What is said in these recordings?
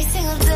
every single day.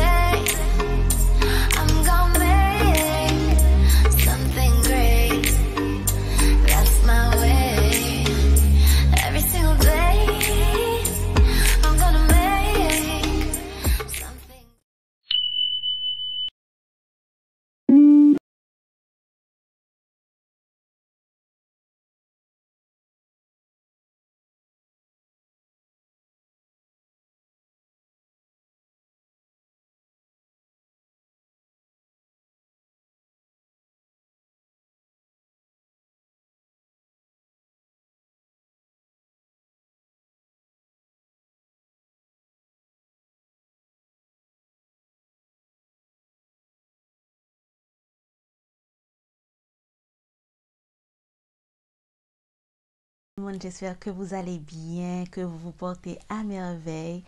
j'espère que vous allez bien, que vous vous portez à merveille.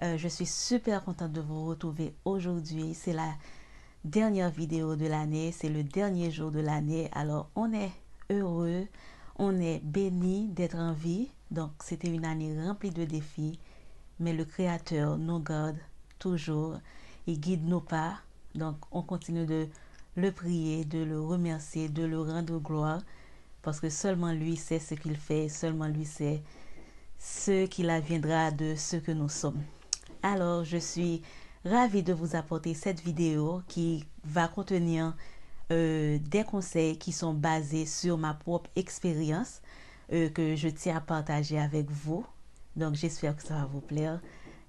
Euh, je suis super contente de vous retrouver aujourd'hui. C'est la dernière vidéo de l'année, c'est le dernier jour de l'année. Alors, on est heureux, on est béni d'être en vie. Donc, c'était une année remplie de défis, mais le Créateur nous garde toujours Il guide nos pas. Donc, on continue de le prier, de le remercier, de le rendre gloire parce que seulement lui sait ce qu'il fait, seulement lui sait ce qu'il adviendra de ce que nous sommes. Alors, je suis ravie de vous apporter cette vidéo qui va contenir euh, des conseils qui sont basés sur ma propre expérience euh, que je tiens à partager avec vous. Donc, j'espère que ça va vous plaire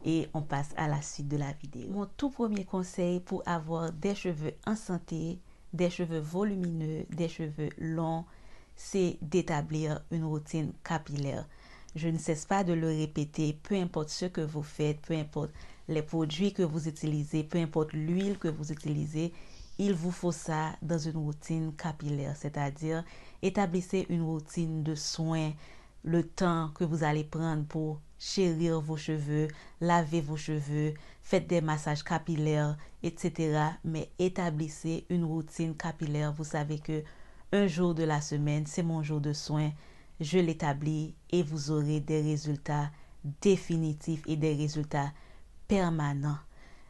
et on passe à la suite de la vidéo. Mon tout premier conseil pour avoir des cheveux en santé, des cheveux volumineux, des cheveux longs, c'est d'établir une routine capillaire. Je ne cesse pas de le répéter, peu importe ce que vous faites, peu importe les produits que vous utilisez, peu importe l'huile que vous utilisez, il vous faut ça dans une routine capillaire, c'est-à-dire établissez une routine de soins, le temps que vous allez prendre pour chérir vos cheveux, laver vos cheveux, faites des massages capillaires, etc. Mais établissez une routine capillaire. Vous savez que un jour de la semaine, c'est mon jour de soin. Je l'établis et vous aurez des résultats définitifs et des résultats permanents.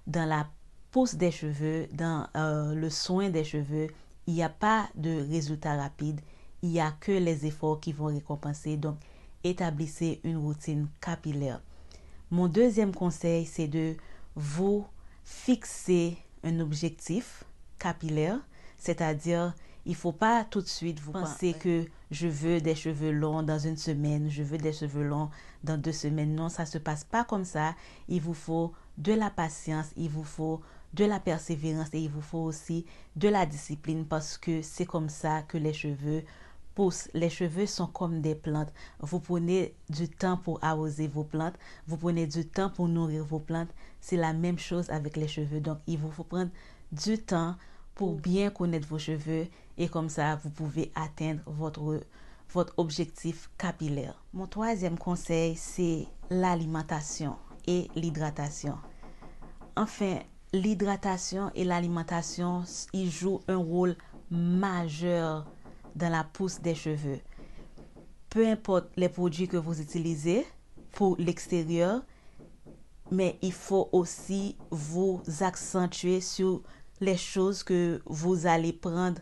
Dans la pousse des cheveux, dans euh, le soin des cheveux, il n'y a pas de résultats rapide. Il n'y a que les efforts qui vont récompenser. Donc, établissez une routine capillaire. Mon deuxième conseil, c'est de vous fixer un objectif capillaire, c'est-à-dire il faut pas tout de suite vous penser que je veux des cheveux longs dans une semaine, je veux des cheveux longs dans deux semaines. Non, ça se passe pas comme ça. Il vous faut de la patience, il vous faut de la persévérance et il vous faut aussi de la discipline parce que c'est comme ça que les cheveux poussent. Les cheveux sont comme des plantes. Vous prenez du temps pour arroser vos plantes, vous prenez du temps pour nourrir vos plantes. C'est la même chose avec les cheveux. Donc, il vous faut prendre du temps pour bien connaître vos cheveux et comme ça, vous pouvez atteindre votre, votre objectif capillaire. Mon troisième conseil, c'est l'alimentation et l'hydratation. Enfin, l'hydratation et l'alimentation, ils jouent un rôle majeur dans la pousse des cheveux. Peu importe les produits que vous utilisez pour l'extérieur, mais il faut aussi vous accentuer sur les choses que vous allez prendre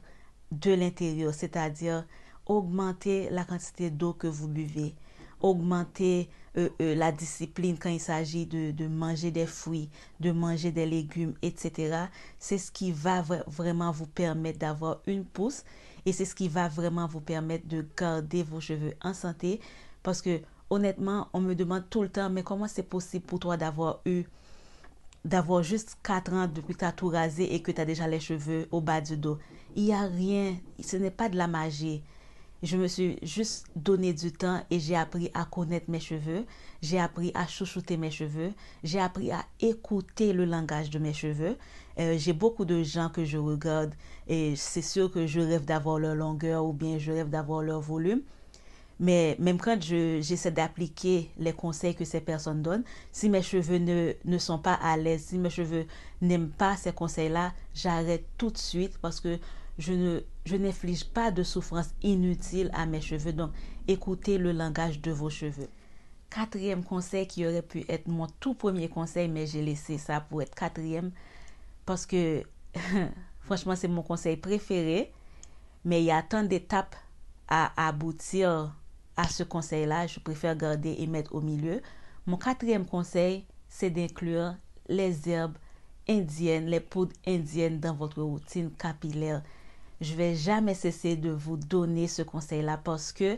de l'intérieur, c'est-à-dire augmenter la quantité d'eau que vous buvez, augmenter euh, euh, la discipline quand il s'agit de, de, manger des fruits, de manger des légumes, etc. C'est ce qui va vraiment vous permettre d'avoir une pousse et c'est ce qui va vraiment vous permettre de garder vos cheveux en santé parce que honnêtement, on me demande tout le temps, mais comment c'est possible pour toi d'avoir eu d'avoir juste 4 ans depuis que tu as tout rasé et que tu as déjà les cheveux au bas du dos. Il n'y a rien, ce n'est pas de la magie. Je me suis juste donné du temps et j'ai appris à connaître mes cheveux, j'ai appris à chouchouter mes cheveux, j'ai appris à écouter le langage de mes cheveux. Euh, j'ai beaucoup de gens que je regarde et c'est sûr que je rêve d'avoir leur longueur ou bien je rêve d'avoir leur volume. Mais même quand j'essaie d'appliquer les conseils que ces personnes donnent, si mes cheveux ne, sont pas à l'aise, si mes cheveux n'aiment pas ces conseils-là, j'arrête tout de suite parce que je ne je n'inflige pas de souffrance inutile à mes cheveux. Donc, écoutez le langage de vos cheveux. Quatrième conseil qui aurait pu être mon tout premier conseil, mais j'ai laissé ça pour être quatrième parce que franchement, c'est mon conseil préféré. Mais il y a tant d'étapes à aboutir à ce conseil-là, je préfère garder et mettre au milieu. Mon quatrième conseil, c'est d'inclure les herbes indiennes, les poudres indiennes dans votre routine capillaire. Je vais jamais cesser de vous donner ce conseil-là parce que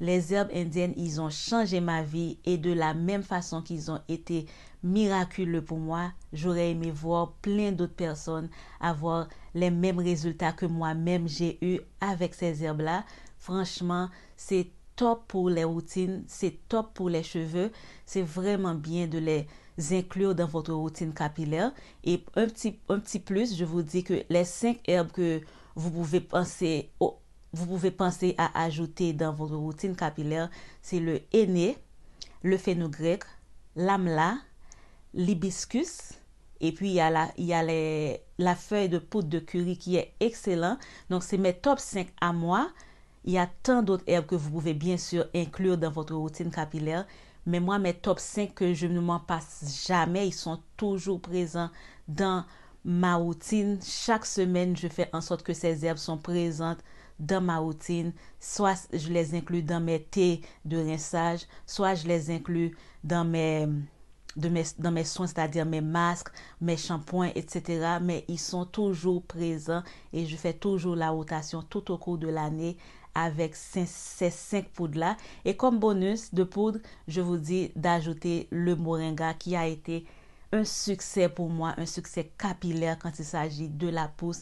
les herbes indiennes, ils ont changé ma vie et de la même façon qu'ils ont été miraculeux pour moi, j'aurais aimé voir plein d'autres personnes avoir les mêmes résultats que moi-même j'ai eu avec ces herbes-là. Franchement, c'est top pour les routines, c'est top pour les cheveux. C'est vraiment bien de les inclure dans votre routine capillaire. Et un petit, un petit plus, je vous dis que les cinq herbes que vous pouvez penser, vous pouvez penser à ajouter dans votre routine capillaire, c'est le henné, le grec, l'amla, l'hibiscus. Et puis, il y a, la, il y a la feuille de poudre de curry qui est excellent. Donc, c'est mes top 5 à moi. Il y a tant d'autres herbes que vous pouvez bien sûr inclure dans votre routine capillaire. Mais moi, mes top 5 que je ne m'en passe jamais, ils sont toujours présents dans ma routine. Chaque semaine, je fais en sorte que ces herbes sont présentes dans ma routine. Soit je les inclus dans mes thés de rinçage, soit je les inclus dans mes, dans mes soins, c'est-à-dire mes masques, mes shampoings, etc. Mais ils sont toujours présents et je fais toujours la rotation tout au cours de l'année avec ces 5 poudres-là. Et comme bonus de poudre, je vous dis d'ajouter le moringa qui a été un succès pour moi, un succès capillaire quand il s'agit de la pousse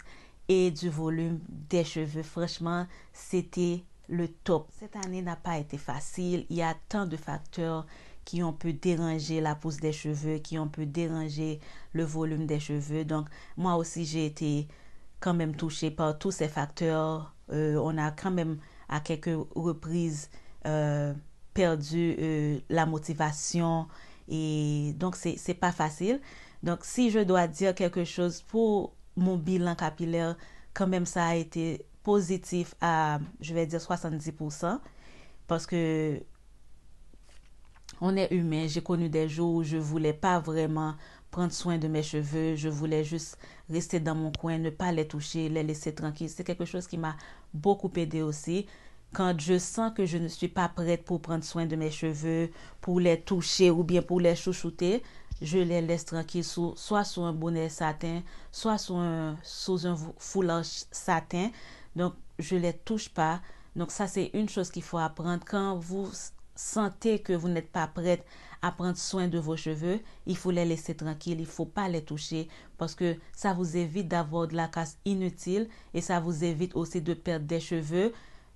et du volume des cheveux. Franchement, c'était le top. Cette année n'a pas été facile. Il y a tant de facteurs qui ont pu déranger la pousse des cheveux, qui ont pu déranger le volume des cheveux. Donc, moi aussi, j'ai été quand même touchée par tous ces facteurs euh, on a quand même à quelques reprises euh, perdu euh, la motivation et donc c'est pas facile. Donc si je dois dire quelque chose pour mon bilan capillaire, quand même ça a été positif à, je vais dire 70% parce que on est humain. J'ai connu des jours où je voulais pas vraiment prendre soin de mes cheveux. Je voulais juste rester dans mon coin, ne pas les toucher, les laisser tranquilles. C'est quelque chose qui m'a beaucoup aidé aussi. Quand je sens que je ne suis pas prête pour prendre soin de mes cheveux, pour les toucher ou bien pour les chouchouter, je les laisse tranquilles, soit sous un bonnet satin, soit sous un, sous un foulard satin. Donc, je ne les touche pas. Donc, ça, c'est une chose qu'il faut apprendre. Quand vous sentez que vous n'êtes pas prête à prendre soin de vos cheveux. Il faut les laisser tranquilles, il ne faut pas les toucher parce que ça vous évite d'avoir de la casse inutile et ça vous évite aussi de perdre des cheveux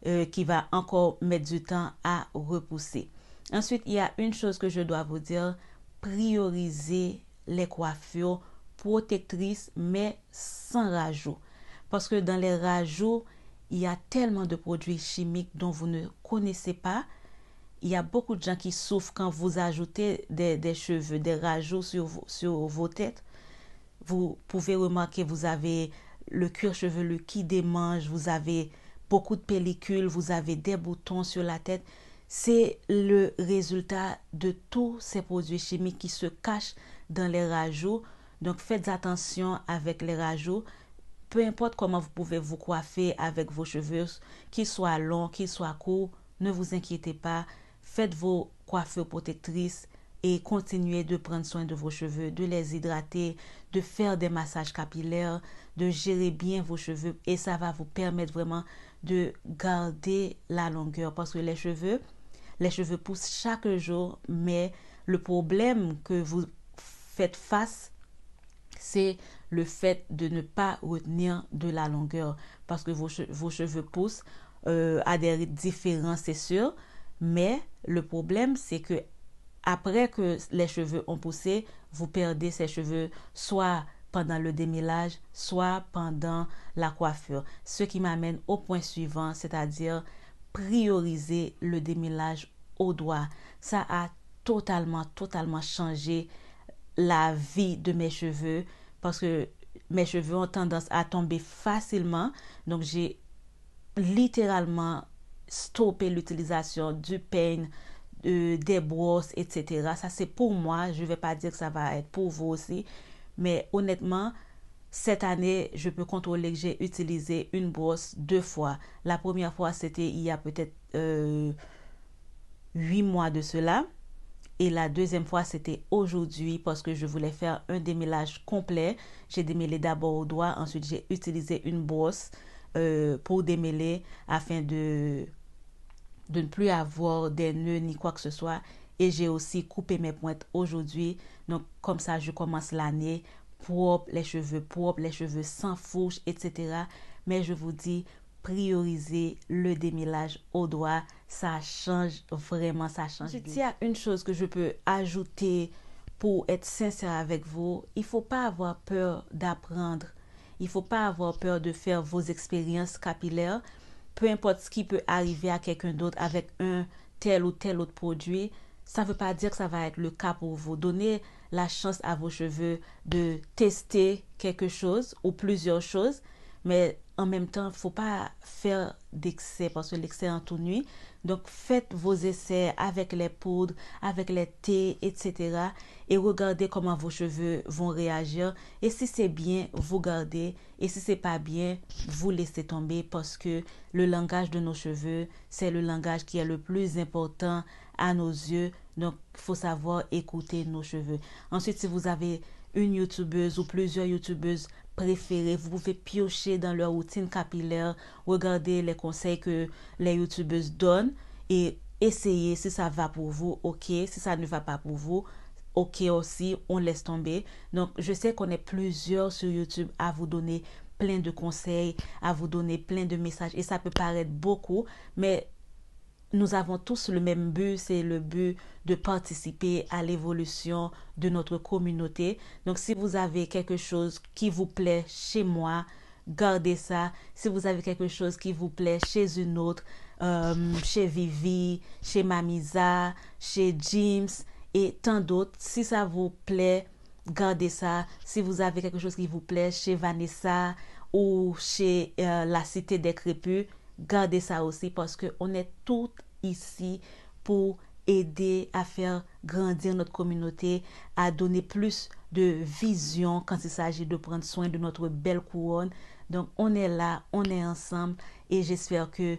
euh, qui va encore mettre du temps à repousser. Ensuite, il y a une chose que je dois vous dire, prioriser les coiffures protectrices mais sans rajout. Parce que dans les rajouts, il y a tellement de produits chimiques dont vous ne connaissez pas il y a beaucoup de gens qui souffrent quand vous ajoutez des, cheveux, des rajouts sur, sur vos têtes. Vous pouvez remarquer, vous avez le cuir chevelu qui démange, vous avez beaucoup de pellicules, vous avez des boutons sur la tête. C'est le résultat de tous ces produits chimiques qui se cachent dans les rajouts. Donc faites attention avec les rajouts. Peu importe comment vous pouvez vous coiffer avec vos cheveux, qu'ils soient longs, qu'ils soient courts, ne vous inquiétez pas Faites vos coiffures protectrices et continuez de prendre soin de vos cheveux, de les hydrater, de faire des massages capillaires, de gérer bien vos cheveux et ça va vous permettre vraiment de garder la longueur parce que les cheveux, les cheveux poussent chaque jour, mais le problème que vous faites face, c'est le fait de ne pas retenir de la longueur parce que vos, cheveux poussent euh, à des rythmes différents, c'est sûr, mais le problème, c'est que après que les cheveux ont poussé, vous perdez ces cheveux soit pendant le démêlage, soit pendant la coiffure. Ce qui m'amène au point suivant, c'est-à-dire prioriser le démêlage au doigt. Ça a totalement, totalement changé la vie de mes cheveux parce que mes cheveux ont tendance à tomber facilement. Donc j'ai littéralement stopper l'utilisation du peigne, de des brosses, etc. Ça, c'est pour moi. Je ne vais pas dire que ça va être pour vous aussi. Mais honnêtement, cette année, je peux contrôler que j'ai utilisé une brosse deux fois. La première fois, c'était il y a peut-être euh, huit mois de cela. Et la deuxième fois, c'était aujourd'hui parce que je voulais faire un démêlage complet. J'ai démêlé d'abord au doigt, ensuite j'ai utilisé une brosse. Euh, pour démêler afin de, de ne plus avoir des nœuds ni quoi que ce soit. Et j'ai aussi coupé mes pointes aujourd'hui. Donc comme ça, je commence l'année propre, les cheveux propres, les cheveux sans fourche, etc. Mais je vous dis, prioriser le démêlage au doigt. Ça change vraiment, ça change. S'il y a une chose que je peux ajouter pour être sincère avec vous, il ne faut pas avoir peur d'apprendre il ne faut pas avoir peur de faire vos expériences capillaires. Peu importe ce qui peut arriver à quelqu'un d'autre avec un tel ou tel autre produit, ça ne veut pas dire que ça va être le cas pour vous. Donnez la chance à vos cheveux de tester quelque chose ou plusieurs choses, mais en même temps, il ne faut pas faire d'excès parce que l'excès en tout nuit. Donc, faites vos essais avec les poudres, avec les thés, etc. Et regardez comment vos cheveux vont réagir. Et si c'est bien, vous gardez. Et si c'est pas bien, vous laissez tomber parce que le langage de nos cheveux, c'est le langage qui est le plus important à nos yeux. Donc, il faut savoir écouter nos cheveux. Ensuite, si vous avez une youtubeuse ou plusieurs youtubeuses préférez Vous pouvez piocher dans leur routine capillaire, regarder les conseils que les youtubeuses donnent et essayer si ça va pour vous, ok, si ça ne va pas pour vous. Ok aussi, on laisse tomber. Donc, je sais qu'on est plusieurs sur YouTube à vous donner plein de conseils, à vous donner plein de messages. Et ça peut paraître beaucoup, mais nous avons tous le même but, c'est le but de participer à l'évolution de notre communauté. Donc si vous avez quelque chose qui vous plaît chez moi, gardez ça. Si vous avez quelque chose qui vous plaît chez une autre, euh, chez Vivi, chez Mamisa, chez James et tant d'autres, si ça vous plaît, gardez ça. Si vous avez quelque chose qui vous plaît chez Vanessa ou chez euh, la Cité des Crépus, gardez ça aussi parce que on est tous ici pour aider à faire grandir notre communauté, à donner plus de vision quand il s'agit de prendre soin de notre belle couronne. Donc on est là, on est ensemble et j'espère que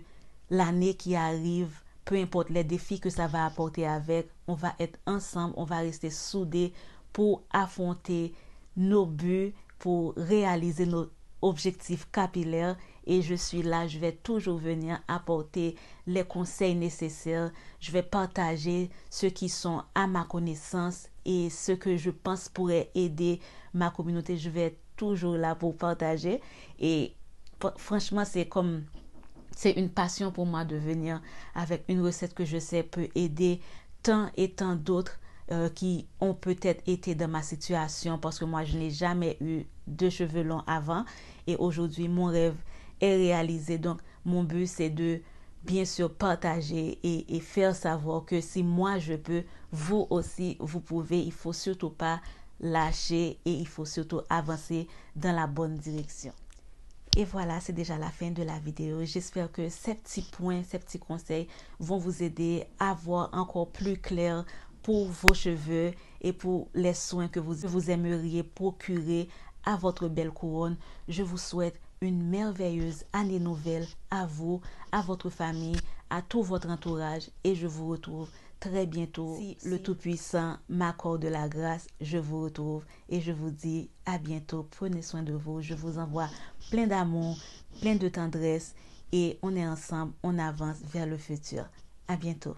l'année qui arrive, peu importe les défis que ça va apporter avec, on va être ensemble, on va rester soudés pour affronter nos buts, pour réaliser nos objectifs capillaires et je suis là, je vais toujours venir apporter les conseils nécessaires, je vais partager ceux qui sont à ma connaissance et ce que je pense pourrait aider ma communauté, je vais être toujours là pour partager et franchement, c'est comme c'est une passion pour moi de venir avec une recette que je sais peut aider tant et tant d'autres euh, qui ont peut-être été dans ma situation parce que moi je n'ai jamais eu de cheveux longs avant et aujourd'hui mon rêve est réalisé. Donc, mon but, c'est de bien sûr partager et, faire savoir que si moi je peux, vous aussi, vous pouvez. Il faut surtout pas lâcher et il faut surtout avancer dans la bonne direction. Et voilà, c'est déjà la fin de la vidéo. J'espère que ces petits points, ces petits conseils vont vous aider à voir encore plus clair pour vos cheveux et pour les soins que vous, vous aimeriez procurer à votre belle couronne. Je vous souhaite une merveilleuse année nouvelle à vous, à votre famille, à tout votre entourage et je vous retrouve très bientôt. le Tout-Puissant m'accorde la grâce, je vous retrouve et je vous dis à bientôt. Prenez soin de vous. Je vous envoie plein d'amour, plein de tendresse et on est ensemble, on avance vers le futur. À bientôt.